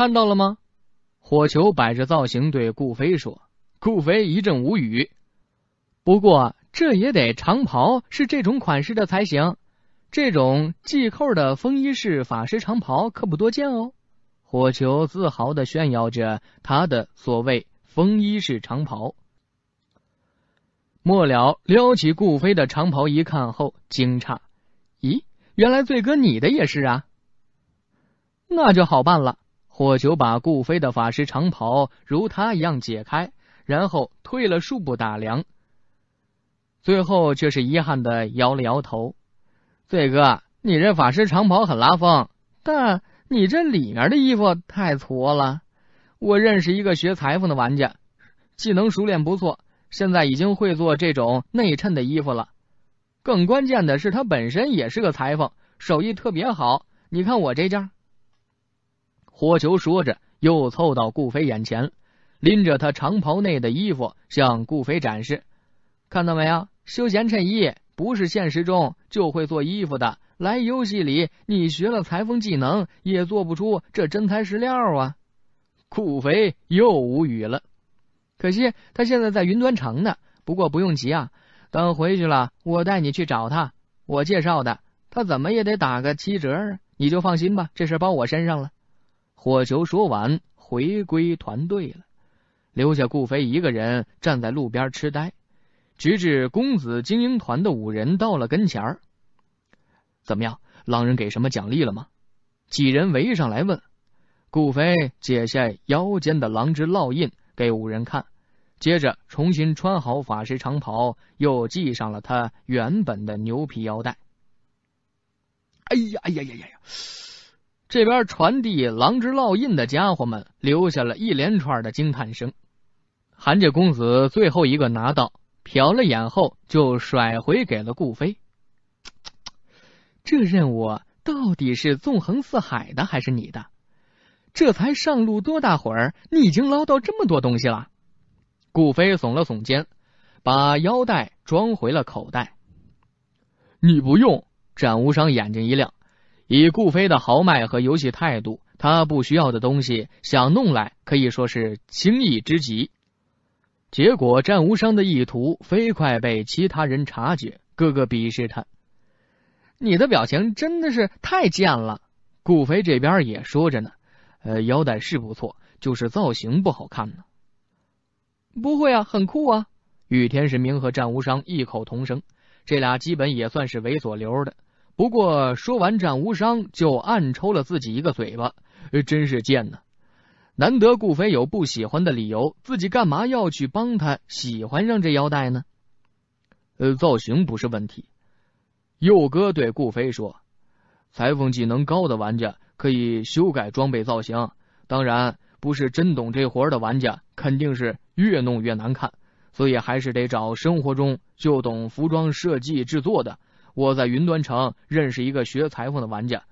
看到了吗？火球摆着造型对顾飞说。顾飞一阵无语。不过这也得长袍是这种款式的才行。这种系扣的风衣式法师长袍可不多见哦。火球自豪的炫耀着他的所谓风衣式长袍。末了，撩起顾飞的长袍一看后，惊诧：“咦，原来醉哥你的也是啊？那就好办了。”火球把顾飞的法师长袍如他一样解开，然后退了数步打量，最后却是遗憾的摇了摇头：“醉哥，你这法师长袍很拉风，但你这里面的衣服太矬了。我认识一个学裁缝的玩家，技能熟练不错，现在已经会做这种内衬的衣服了。更关键的是，他本身也是个裁缝，手艺特别好。你看我这件。”火球说着，又凑到顾飞眼前，拎着他长袍内的衣服向顾飞展示：“看到没有，休闲衬衣不是现实中就会做衣服的，来游戏里你学了裁缝技能也做不出这真材实料啊。”顾飞又无语了。可惜他现在在云端城呢，不过不用急啊，等回去了我带你去找他，我介绍的，他怎么也得打个七折，你就放心吧，这事包我身上了。火球说完，回归团队了，留下顾飞一个人站在路边痴呆，直至公子精英团的五人到了跟前儿。怎么样，狼人给什么奖励了吗？几人围上来问。顾飞解下腰间的狼之烙印给五人看，接着重新穿好法师长袍，又系上了他原本的牛皮腰带。哎呀哎呀呀呀呀！这边传递狼之烙印的家伙们留下了一连串的惊叹声。韩家公子最后一个拿到，瞟了眼后就甩回给了顾飞。这任务到底是纵横四海的还是你的？这才上路多大会儿，你已经捞到这么多东西了。顾飞耸了耸肩，把腰带装回了口袋。你不用。展无双眼睛一亮。以顾飞的豪迈和游戏态度，他不需要的东西想弄来可以说是轻易之极。结果战无伤的意图飞快被其他人察觉，个个鄙视他：“你的表情真的是太贱了。”顾飞这边也说着呢：“呃，腰带是不错，就是造型不好看呢。”“不会啊，很酷啊！”与天石明和战无伤异口同声：“这俩基本也算是猥琐流的。”不过，说完，战无伤就暗抽了自己一个嘴巴，真是贱呢！难得顾飞有不喜欢的理由，自己干嘛要去帮他喜欢上这腰带呢？呃，造型不是问题。佑哥对顾飞说：“裁缝技能高的玩家可以修改装备造型，当然不是真懂这活儿的玩家，肯定是越弄越难看，所以还是得找生活中就懂服装设计制作的。”我在云端城认识一个学裁缝的玩家，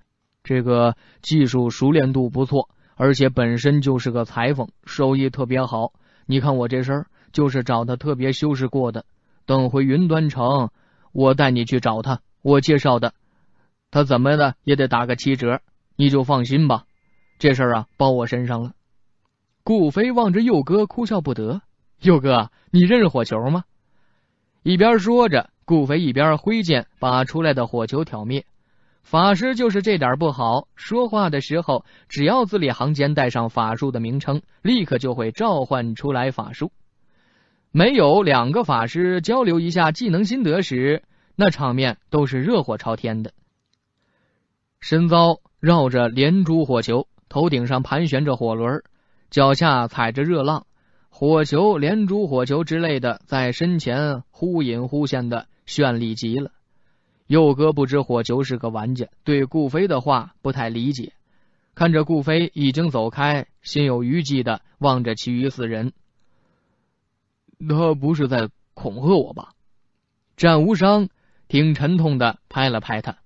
这个技术熟练度不错，而且本身就是个裁缝，手艺特别好。你看我这身就是找他特别修饰过的。等回云端城，我带你去找他，我介绍的，他怎么的也得打个七折，你就放心吧，这事儿啊包我身上了。顾飞望着佑哥，哭笑不得：“佑哥，你认识火球吗？”一边说着。顾飞一边挥剑，把出来的火球挑灭。法师就是这点不好，说话的时候，只要字里行间带上法术的名称，立刻就会召唤出来法术。没有两个法师交流一下技能心得时，那场面都是热火朝天的。身遭绕着连珠火球，头顶上盘旋着火轮，脚下踩着热浪，火球、连珠火球之类的，在身前忽隐忽现的。绚丽极了，佑哥不知火球是个玩家，对顾飞的话不太理解，看着顾飞已经走开，心有余悸的望着其余四人。他不是在恐吓我吧？战无伤挺沉痛的拍了拍他，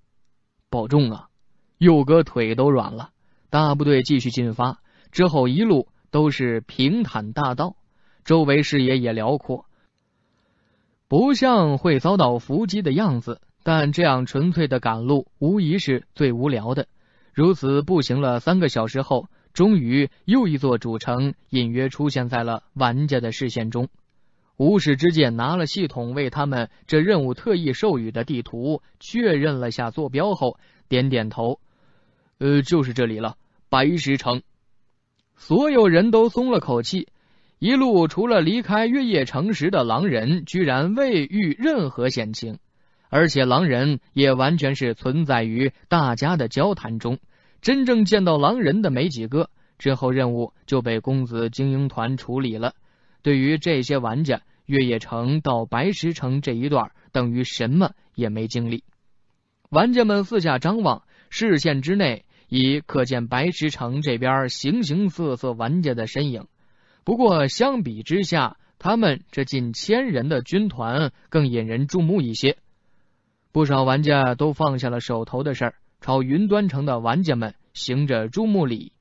保重啊！佑哥腿都软了。大部队继续进发之后，一路都是平坦大道，周围视野也辽阔。不像会遭到伏击的样子，但这样纯粹的赶路无疑是最无聊的。如此步行了三个小时后，终于又一座主城隐约出现在了玩家的视线中。无始之剑拿了系统为他们这任务特意授予的地图，确认了下坐标后，点点头：“呃，就是这里了，白石城。”所有人都松了口气。一路除了离开月夜城时的狼人，居然未遇任何险情，而且狼人也完全是存在于大家的交谈中，真正见到狼人的没几个。之后任务就被公子精英团处理了。对于这些玩家，月夜城到白石城这一段等于什么也没经历。玩家们四下张望，视线之内已可见白石城这边形形色色玩家的身影。不过相比之下，他们这近千人的军团更引人注目一些。不少玩家都放下了手头的事儿，朝云端城的玩家们行着注目礼。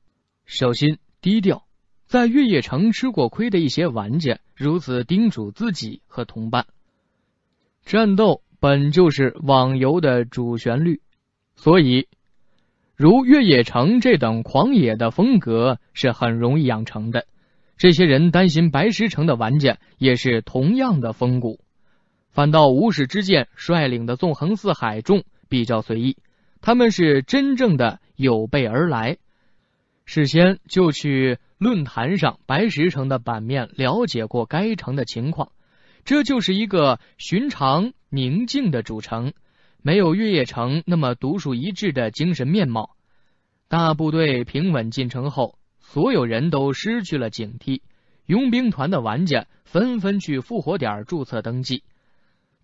小心低调，在越野城吃过亏的一些玩家如此叮嘱自己和同伴。战斗本就是网游的主旋律，所以如越野城这等狂野的风格是很容易养成的。这些人担心白石城的玩家也是同样的风骨，反倒无始之剑率领的纵横四海众比较随意。他们是真正的有备而来，事先就去论坛上白石城的版面了解过该城的情况。这就是一个寻常宁静的主城，没有月夜城那么独树一帜的精神面貌。大部队平稳进城后。所有人都失去了警惕，佣兵团的玩家纷纷去复活点注册登记。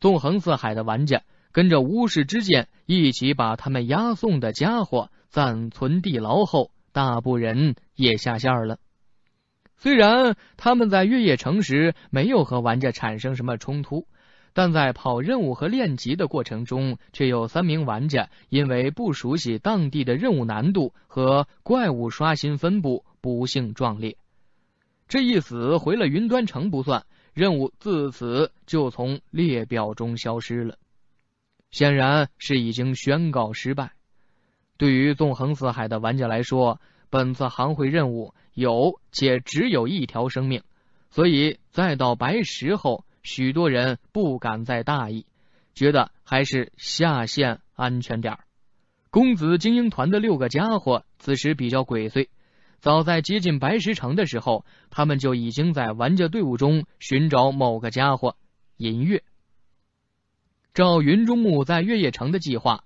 纵横四海的玩家跟着巫师之剑一起把他们押送的家伙暂存地牢后，大部人也下线了。虽然他们在月夜城时没有和玩家产生什么冲突。但在跑任务和练级的过程中，却有三名玩家因为不熟悉当地的任务难度和怪物刷新分布，不幸壮烈。这一死回了云端城不算，任务自此就从列表中消失了，显然是已经宣告失败。对于纵横四海的玩家来说，本次行会任务有且只有一条生命，所以再到白石后。许多人不敢再大意，觉得还是下线安全点儿。公子精英团的六个家伙此时比较鬼祟，早在接近白石城的时候，他们就已经在玩家队伍中寻找某个家伙银月。照云中木在月夜城的计划，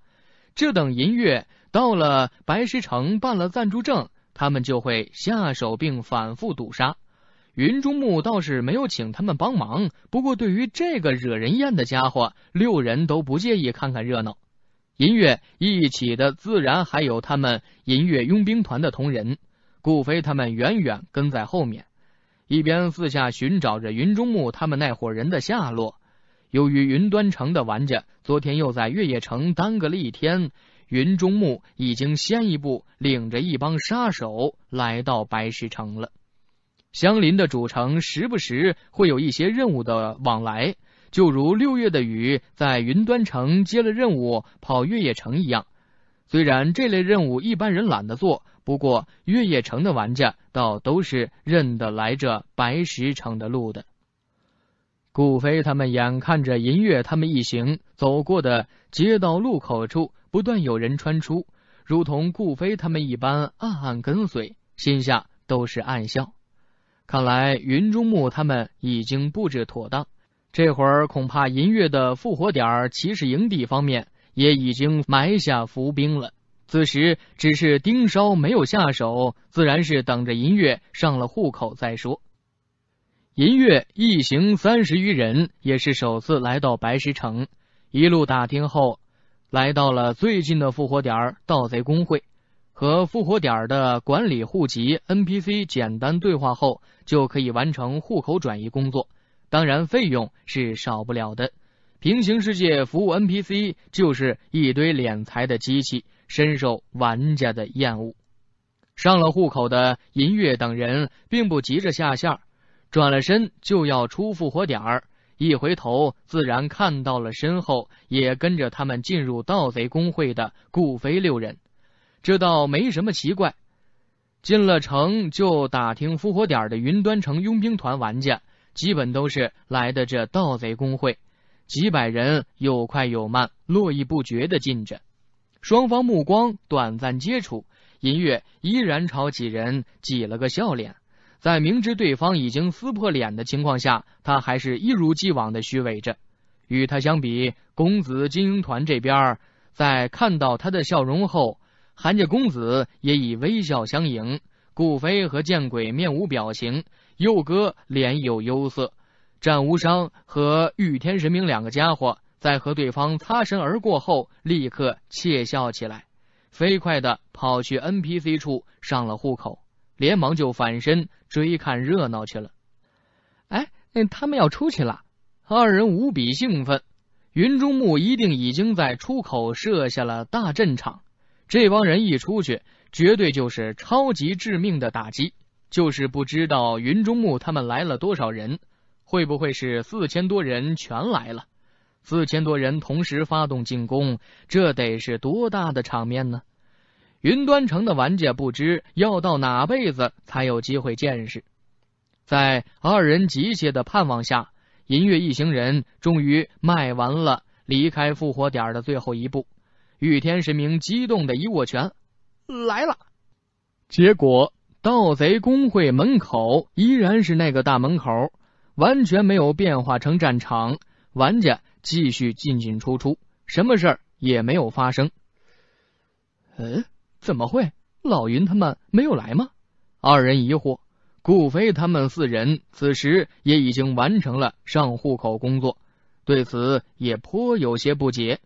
这等银月到了白石城办了暂住证，他们就会下手并反复堵杀。云中牧倒是没有请他们帮忙，不过对于这个惹人厌的家伙，六人都不介意看看热闹。银月一起的，自然还有他们银月佣兵团的同仁。顾飞他们远远跟在后面，一边四下寻找着云中木他们那伙人的下落。由于云端城的玩家昨天又在月夜城耽搁了一天，云中木已经先一步领着一帮杀手来到白石城了。相邻的主城时不时会有一些任务的往来，就如六月的雨在云端城接了任务跑月夜城一样。虽然这类任务一般人懒得做，不过月夜城的玩家倒都是认得来这白石城的路的。顾飞他们眼看着银月他们一行走过的街道路口处不断有人穿出，如同顾飞他们一般暗暗跟随，心下都是暗笑。看来云中木他们已经布置妥当，这会儿恐怕银月的复活点骑士营地方面也已经埋下伏兵了。此时只是盯梢，没有下手，自然是等着银月上了户口再说。银月一行三十余人也是首次来到白石城，一路打听，后来到了最近的复活点盗贼工会。和复活点的管理户籍 NPC 简单对话后，就可以完成户口转移工作。当然，费用是少不了的。平行世界服务 NPC 就是一堆敛财的机器，深受玩家的厌恶。上了户口的银月等人并不急着下线，转了身就要出复活点，一回头自然看到了身后也跟着他们进入盗贼工会的顾飞六人。这倒没什么奇怪。进了城就打听复活点的云端城佣兵团玩家，基本都是来的这盗贼工会，几百人有快有慢，络绎不绝的进着。双方目光短暂接触，银月依然朝几人挤了个笑脸，在明知对方已经撕破脸的情况下，他还是一如既往的虚伪着。与他相比，公子精英团这边在看到他的笑容后。韩家公子也以微笑相迎，顾飞和见鬼面无表情，佑哥脸有忧色，战无伤和御天神明两个家伙在和对方擦身而过后，立刻窃笑起来，飞快的跑去 NPC 处上了户口，连忙就反身追看热闹去了。哎，他们要出去了！二人无比兴奋，云中木一定已经在出口设下了大阵场。这帮人一出去，绝对就是超级致命的打击。就是不知道云中木他们来了多少人，会不会是四千多人全来了？四千多人同时发动进攻，这得是多大的场面呢？云端城的玩家不知要到哪辈子才有机会见识。在二人急切的盼望下，银月一行人终于迈完了离开复活点的最后一步。玉天神明激动的一握拳，来了。结果盗贼工会门口依然是那个大门口，完全没有变化成战场，玩家继续进进出出，什么事儿也没有发生。嗯？怎么会？老云他们没有来吗？二人疑惑。顾飞他们四人此时也已经完成了上户口工作，对此也颇有些不解。